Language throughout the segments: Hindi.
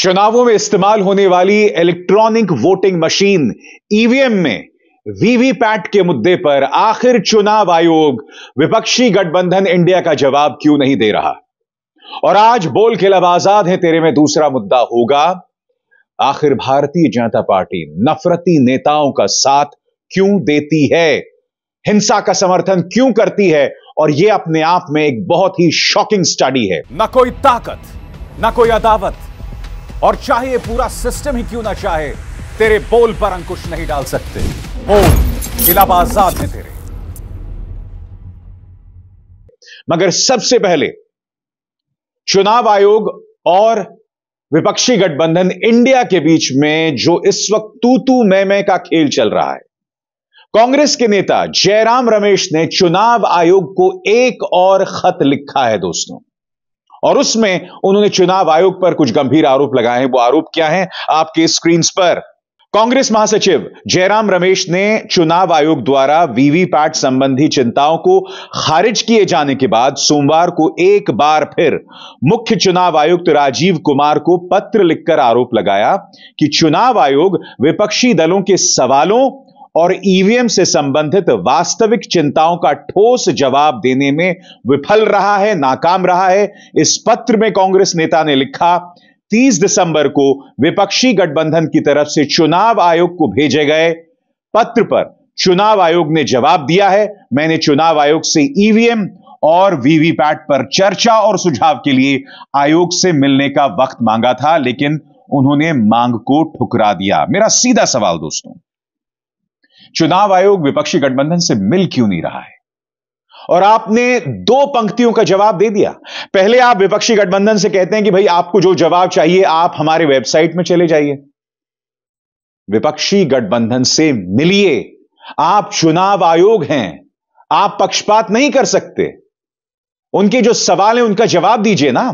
चुनावों में इस्तेमाल होने वाली इलेक्ट्रॉनिक वोटिंग मशीन ईवीएम में वीवीपैट के मुद्दे पर आखिर चुनाव आयोग विपक्षी गठबंधन इंडिया का जवाब क्यों नहीं दे रहा और आज बोल के लब आजाद है तेरे में दूसरा मुद्दा होगा आखिर भारतीय जनता पार्टी नफरती नेताओं का साथ क्यों देती है हिंसा का समर्थन क्यों करती है और यह अपने आप में एक बहुत ही शॉकिंग स्टडी है ना कोई ताकत ना कोई अदावत और चाहे पूरा सिस्टम ही क्यों ना चाहे तेरे बोल पर अंकुश नहीं डाल सकते बोल इलाहाबाद में तेरे मगर सबसे पहले चुनाव आयोग और विपक्षी गठबंधन इंडिया के बीच में जो इस वक्त तू तू मैं मैं का खेल चल रहा है कांग्रेस के नेता जयराम रमेश ने चुनाव आयोग को एक और खत लिखा है दोस्तों और उसमें उन्होंने चुनाव आयोग पर कुछ गंभीर आरोप लगाए हैं वो आरोप क्या है आपके स्क्रीन पर कांग्रेस महासचिव जयराम रमेश ने चुनाव आयोग द्वारा वीवीपैट संबंधी चिंताओं को खारिज किए जाने के बाद सोमवार को एक बार फिर मुख्य चुनाव आयुक्त राजीव कुमार को पत्र लिखकर आरोप लगाया कि चुनाव आयोग विपक्षी दलों के सवालों और ईवीएम e से संबंधित वास्तविक चिंताओं का ठोस जवाब देने में विफल रहा है नाकाम रहा है इस पत्र में कांग्रेस नेता ने लिखा 30 दिसंबर को विपक्षी गठबंधन की तरफ से चुनाव आयोग को भेजे गए पत्र पर चुनाव आयोग ने जवाब दिया है मैंने चुनाव आयोग से ईवीएम e और वीवीपैट पर चर्चा और सुझाव के लिए आयोग से मिलने का वक्त मांगा था लेकिन उन्होंने मांग को ठुकरा दिया मेरा सीधा सवाल दोस्तों चुनाव आयोग विपक्षी गठबंधन से मिल क्यों नहीं रहा है और आपने दो पंक्तियों का जवाब दे दिया पहले आप विपक्षी गठबंधन से कहते हैं कि भाई आपको जो जवाब चाहिए आप हमारे वेबसाइट में चले जाइए विपक्षी गठबंधन से मिलिए आप चुनाव आयोग हैं आप पक्षपात नहीं कर सकते उनके जो सवाल हैं उनका जवाब दीजिए ना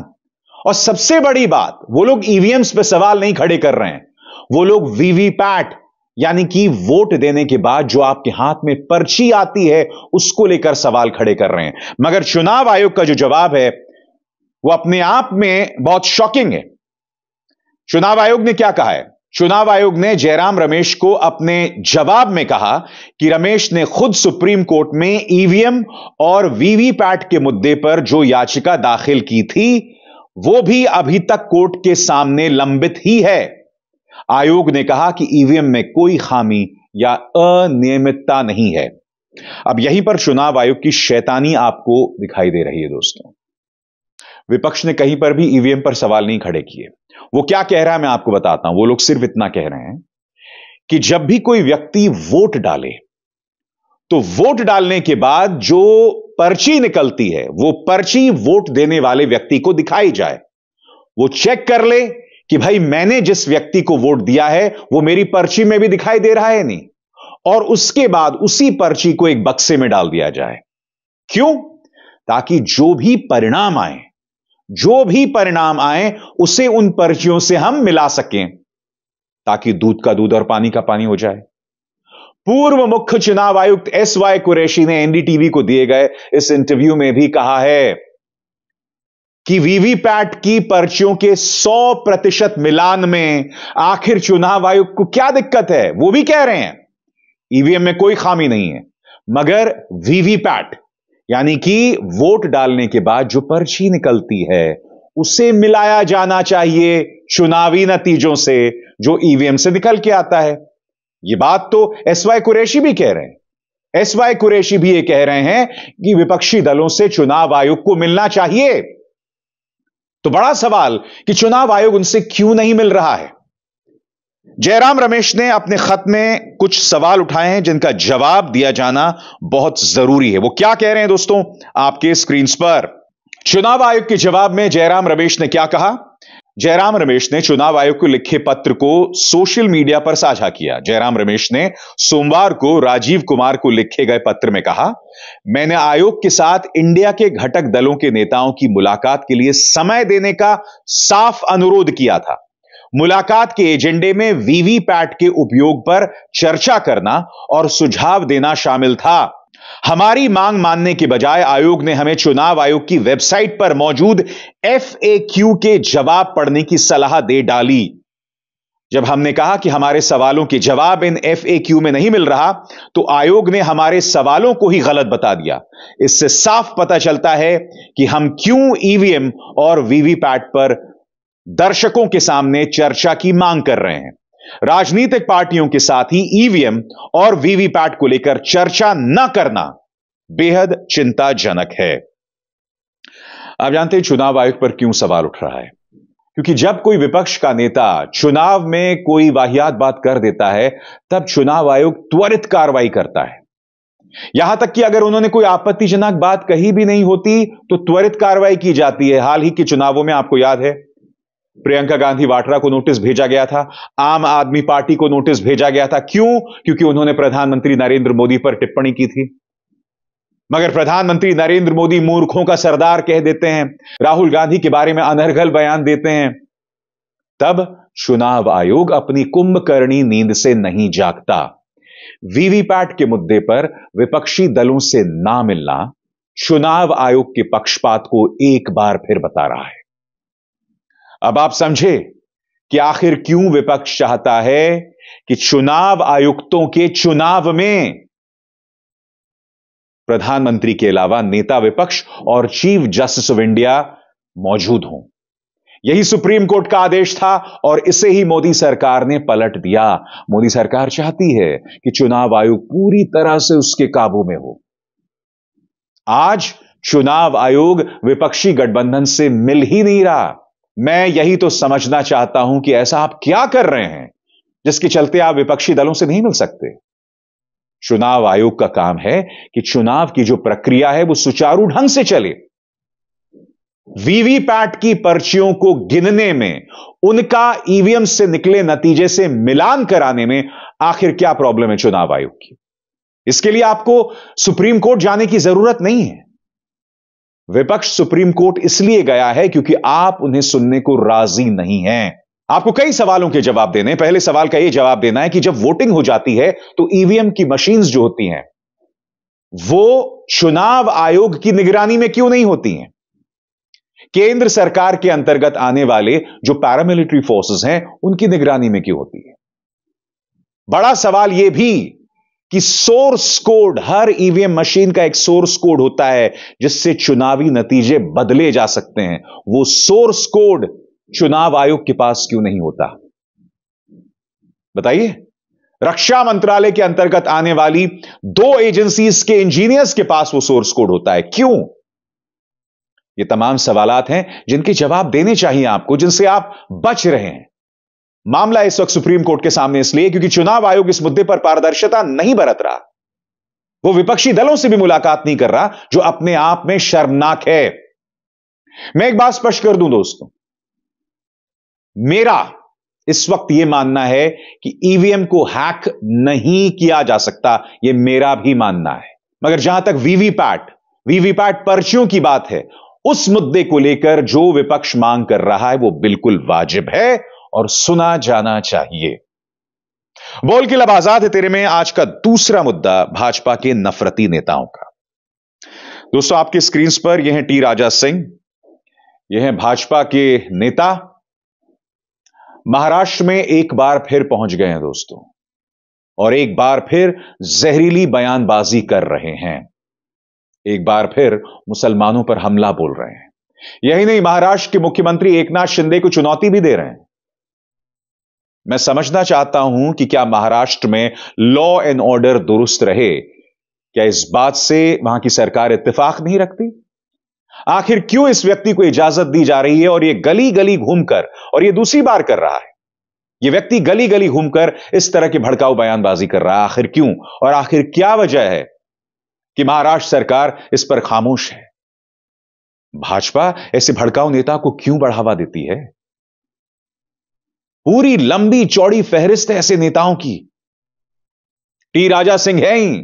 और सबसे बड़ी बात वो लोग ईवीएम्स e पे सवाल नहीं खड़े कर रहे हैं वो लोग वीवीपैट यानी कि वोट देने के बाद जो आपके हाथ में पर्ची आती है उसको लेकर सवाल खड़े कर रहे हैं मगर चुनाव आयोग का जो जवाब है वो अपने आप में बहुत शॉकिंग है चुनाव आयोग ने क्या कहा है चुनाव आयोग ने जयराम रमेश को अपने जवाब में कहा कि रमेश ने खुद सुप्रीम कोर्ट में ईवीएम e और वीवीपैट के मुद्दे पर जो याचिका दाखिल की थी वो भी अभी तक कोर्ट के सामने लंबित ही है आयोग ने कहा कि ईवीएम में कोई खामी या अनियमितता नहीं है अब यहीं पर चुनाव आयोग की शैतानी आपको दिखाई दे रही है दोस्तों विपक्ष ने कहीं पर भी ईवीएम पर सवाल नहीं खड़े किए वो क्या कह रहा है मैं आपको बताता हूं वो लोग सिर्फ इतना कह रहे हैं कि जब भी कोई व्यक्ति वोट डाले तो वोट डालने के बाद जो पर्ची निकलती है वो पर्ची वोट देने वाले व्यक्ति को दिखाई जाए वो चेक कर ले कि भाई मैंने जिस व्यक्ति को वोट दिया है वो मेरी पर्ची में भी दिखाई दे रहा है नहीं और उसके बाद उसी पर्ची को एक बक्से में डाल दिया जाए क्यों ताकि जो भी परिणाम आए जो भी परिणाम आए उसे उन पर्चियों से हम मिला सकें ताकि दूध का दूध और पानी का पानी हो जाए पूर्व मुख्य चुनाव आयुक्त एस वाई कुरैशी ने एनडीटीवी को दिए गए इस इंटरव्यू में भी कहा है कि वीवीपैट की पर्चियों के 100 प्रतिशत मिलान में आखिर चुनाव आयोग को क्या दिक्कत है वो भी कह रहे हैं ईवीएम में कोई खामी नहीं है मगर वीवीपैट यानी कि वोट डालने के बाद जो पर्ची निकलती है उसे मिलाया जाना चाहिए चुनावी नतीजों से जो ईवीएम से निकल के आता है यह बात तो एस वाई कुरैशी भी कह रहे हैं एस वाई कुरैशी भी ये कह रहे हैं कि विपक्षी दलों से चुनाव आयोग को मिलना चाहिए तो बड़ा सवाल कि चुनाव आयोग उनसे क्यों नहीं मिल रहा है जयराम रमेश ने अपने खत में कुछ सवाल उठाए हैं जिनका जवाब दिया जाना बहुत जरूरी है वो क्या कह रहे हैं दोस्तों आपके स्क्रीन पर चुनाव आयोग के जवाब में जयराम रमेश ने क्या कहा जयराम रमेश ने चुनाव आयोग को लिखे पत्र को सोशल मीडिया पर साझा किया जयराम रमेश ने सोमवार को राजीव कुमार को लिखे गए पत्र में कहा मैंने आयोग के साथ इंडिया के घटक दलों के नेताओं की मुलाकात के लिए समय देने का साफ अनुरोध किया था मुलाकात के एजेंडे में वीवीपैट के उपयोग पर चर्चा करना और सुझाव देना शामिल था हमारी मांग मानने के बजाय आयोग ने हमें चुनाव आयोग की वेबसाइट पर मौजूद एफ के जवाब पढ़ने की सलाह दे डाली जब हमने कहा कि हमारे सवालों के जवाब इन एफ में नहीं मिल रहा तो आयोग ने हमारे सवालों को ही गलत बता दिया इससे साफ पता चलता है कि हम क्यों ईवीएम e और वीवीपैट पर दर्शकों के सामने चर्चा की मांग कर रहे हैं राजनीतिक पार्टियों के साथ ही ईवीएम e और वीवीपैट को लेकर चर्चा न करना बेहद चिंताजनक है आप जानते हैं चुनाव आयोग पर क्यों सवाल उठ रहा है क्योंकि जब कोई विपक्ष का नेता चुनाव में कोई वाहियात बात कर देता है तब चुनाव आयोग त्वरित कार्रवाई करता है यहां तक कि अगर उन्होंने कोई आपत्तिजनक बात कही भी नहीं होती तो त्वरित कार्रवाई की जाती है हाल ही के चुनावों में आपको याद है प्रियंका गांधी वाड्रा को नोटिस भेजा गया था आम आदमी पार्टी को नोटिस भेजा गया था क्यों क्योंकि उन्होंने प्रधानमंत्री नरेंद्र मोदी पर टिप्पणी की थी मगर प्रधानमंत्री नरेंद्र मोदी मूर्खों का सरदार कह देते हैं राहुल गांधी के बारे में अनर्घल बयान देते हैं तब चुनाव आयोग अपनी कुंभकर्णी नींद से नहीं जागता वीवीपैट के मुद्दे पर विपक्षी दलों से ना मिलना चुनाव आयोग के पक्षपात को एक बार फिर बता रहा है अब आप समझे कि आखिर क्यों विपक्ष चाहता है कि चुनाव आयुक्तों के चुनाव में प्रधानमंत्री के अलावा नेता विपक्ष और चीफ जस्टिस ऑफ इंडिया मौजूद हों यही सुप्रीम कोर्ट का आदेश था और इसे ही मोदी सरकार ने पलट दिया मोदी सरकार चाहती है कि चुनाव आयोग पूरी तरह से उसके काबू में हो आज चुनाव आयोग विपक्षी गठबंधन से मिल ही नहीं रहा मैं यही तो समझना चाहता हूं कि ऐसा आप क्या कर रहे हैं जिसके चलते आप विपक्षी दलों से नहीं मिल सकते चुनाव आयोग का काम है कि चुनाव की जो प्रक्रिया है वो सुचारू ढंग से चले वीवीपैट की पर्चियों को गिनने में उनका ईवीएम से निकले नतीजे से मिलान कराने में आखिर क्या प्रॉब्लम है चुनाव आयोग की इसके लिए आपको सुप्रीम कोर्ट जाने की जरूरत नहीं है विपक्ष सुप्रीम कोर्ट इसलिए गया है क्योंकि आप उन्हें सुनने को राजी नहीं हैं आपको कई सवालों के जवाब देने पहले सवाल का यह जवाब देना है कि जब वोटिंग हो जाती है तो ईवीएम की मशीन जो होती हैं वो चुनाव आयोग की निगरानी में क्यों नहीं होती हैं केंद्र सरकार के अंतर्गत आने वाले जो पैरामिलिट्री फोर्सेस हैं उनकी निगरानी में क्यों होती है बड़ा सवाल यह भी कि सोर्स कोड हर ईवीएम e मशीन का एक सोर्स कोड होता है जिससे चुनावी नतीजे बदले जा सकते हैं वो सोर्स कोड चुनाव आयोग के पास क्यों नहीं होता बताइए रक्षा मंत्रालय के अंतर्गत आने वाली दो एजेंसीज के इंजीनियर्स के पास वो सोर्स कोड होता है क्यों ये तमाम सवालात हैं जिनके जवाब देने चाहिए आपको जिनसे आप बच रहे हैं मामला इस वक्त सुप्रीम कोर्ट के सामने इसलिए क्योंकि चुनाव आयोग इस मुद्दे पर पारदर्शिता नहीं बरत रहा वो विपक्षी दलों से भी मुलाकात नहीं कर रहा जो अपने आप में शर्मनाक है मैं एक बात स्पष्ट कर दूं दोस्तों मेरा इस वक्त यह मानना है कि ईवीएम e को हैक नहीं किया जा सकता यह मेरा भी मानना है मगर जहां तक वीवीपैट वीवीपैट पर्चियों की बात है उस मुद्दे को लेकर जो विपक्ष मांग कर रहा है वो बिल्कुल वाजिब है और सुना जाना चाहिए बोल के लब आजाद है तेरे में आज का दूसरा मुद्दा भाजपा के नफरती नेताओं का दोस्तों आपके स्क्रीन पर यह टी राजा सिंह यह है भाजपा के नेता महाराष्ट्र में एक बार फिर पहुंच गए हैं दोस्तों और एक बार फिर जहरीली बयानबाजी कर रहे हैं एक बार फिर मुसलमानों पर हमला बोल रहे हैं यही नहीं महाराष्ट्र के मुख्यमंत्री एकनाथ शिंदे को चुनौती भी दे रहे हैं मैं समझना चाहता हूं कि क्या महाराष्ट्र में लॉ एंड ऑर्डर दुरुस्त रहे क्या इस बात से वहां की सरकार इत्तेफाक नहीं रखती आखिर क्यों इस व्यक्ति को इजाजत दी जा रही है और यह गली गली घूमकर और यह दूसरी बार कर रहा है यह व्यक्ति गली गली घूमकर इस तरह की भड़काऊ बयानबाजी कर रहा है आखिर क्यों और आखिर क्या वजह है कि महाराष्ट्र सरकार इस पर खामोश है भाजपा ऐसे भड़काऊ नेता को क्यों बढ़ावा देती है पूरी लंबी चौड़ी फहरिस्त है ऐसे नेताओं की टी राजा सिंह है ही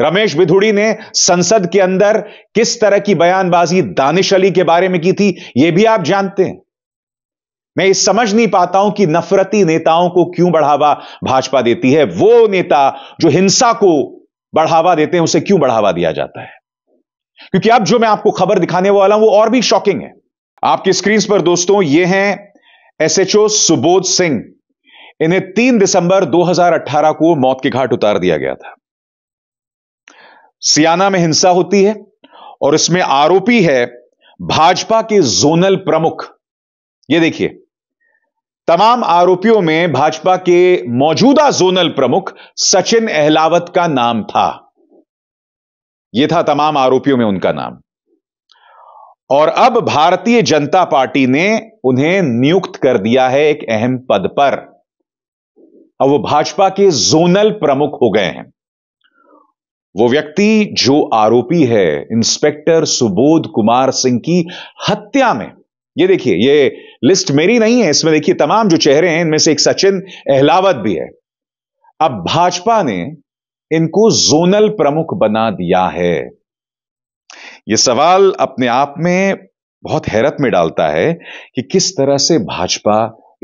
रमेश बिधुड़ी ने संसद के अंदर किस तरह की बयानबाजी दानिश अली के बारे में की थी यह भी आप जानते हैं मैं ये समझ नहीं पाता हूं कि नफरती नेताओं को क्यों बढ़ावा भाजपा देती है वो नेता जो हिंसा को बढ़ावा देते हैं उसे क्यों बढ़ावा दिया जाता है क्योंकि अब जो मैं आपको खबर दिखाने वाला हूं वो और भी शॉकिंग है आपकी स्क्रीन पर दोस्तों ये हैं एसएचओ सुबोध सिंह इन्हें 3 दिसंबर 2018 को मौत के घाट उतार दिया गया था सियाना में हिंसा होती है और इसमें आरोपी है भाजपा के जोनल प्रमुख ये देखिए तमाम आरोपियों में भाजपा के मौजूदा जोनल प्रमुख सचिन अहलावत का नाम था यह था तमाम आरोपियों में उनका नाम और अब भारतीय जनता पार्टी ने उन्हें नियुक्त कर दिया है एक अहम पद पर अब वो भाजपा के जोनल प्रमुख हो गए हैं वो व्यक्ति जो आरोपी है इंस्पेक्टर सुबोध कुमार सिंह की हत्या में ये देखिए ये लिस्ट मेरी नहीं है इसमें देखिए तमाम जो चेहरे हैं इनमें से एक सचिन अहलावत भी है अब भाजपा ने इनको जोनल प्रमुख बना दिया है ये सवाल अपने आप में बहुत हैरत में डालता है कि किस तरह से भाजपा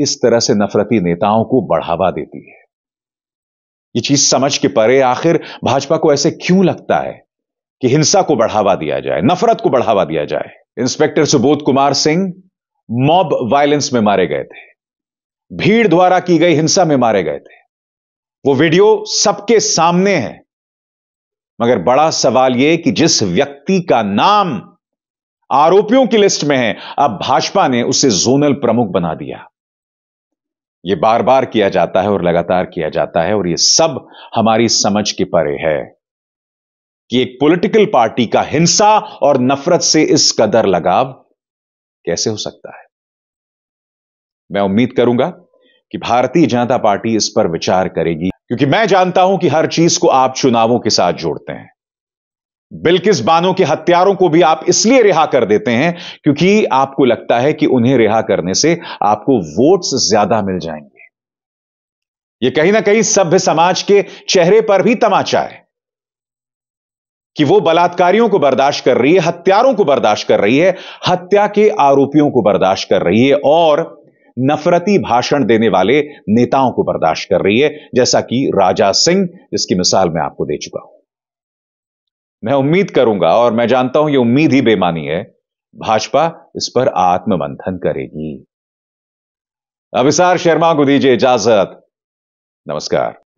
इस तरह से नफरती नेताओं को बढ़ावा देती है ये चीज समझ के परे आखिर भाजपा को ऐसे क्यों लगता है कि हिंसा को बढ़ावा दिया जाए नफरत को बढ़ावा दिया जाए inspector Subodh Kumar Singh mob violence में मारे गए थे भीड़ द्वारा की गई हिंसा में मारे गए थे वो वीडियो सबके सामने है मगर बड़ा सवाल यह कि जिस व्यक्ति का नाम आरोपियों की लिस्ट में है अब भाजपा ने उसे जोनल प्रमुख बना दिया यह बार बार किया जाता है और लगातार किया जाता है और यह सब हमारी समझ के परे है कि एक पॉलिटिकल पार्टी का हिंसा और नफरत से इस कदर लगाव कैसे हो सकता है मैं उम्मीद करूंगा कि भारतीय जनता पार्टी इस पर विचार करेगी क्योंकि मैं जानता हूं कि हर चीज को आप चुनावों के साथ जोड़ते हैं बिल्किस बानों के हत्यारों को भी आप इसलिए रिहा कर देते हैं क्योंकि आपको लगता है कि उन्हें रिहा करने से आपको वोट्स ज्यादा मिल जाएंगे यह कहीं ना कहीं सभ्य समाज के चेहरे पर भी तमाचा है कि वो बलात्कारियों को बर्दाश्त कर रही है हत्यारों को बर्दाश्त कर रही है हत्या के आरोपियों को बर्दाश्त कर रही है और नफरती भाषण देने वाले नेताओं को बर्दाश्त कर रही है जैसा कि राजा सिंह जिसकी मिसाल मैं आपको दे चुका हूं मैं उम्मीद करूंगा और मैं जानता हूं यह उम्मीद ही बेमानी है भाजपा इस पर आत्ममंथन करेगी अभिसार शर्मा को दीजिए इजाजत नमस्कार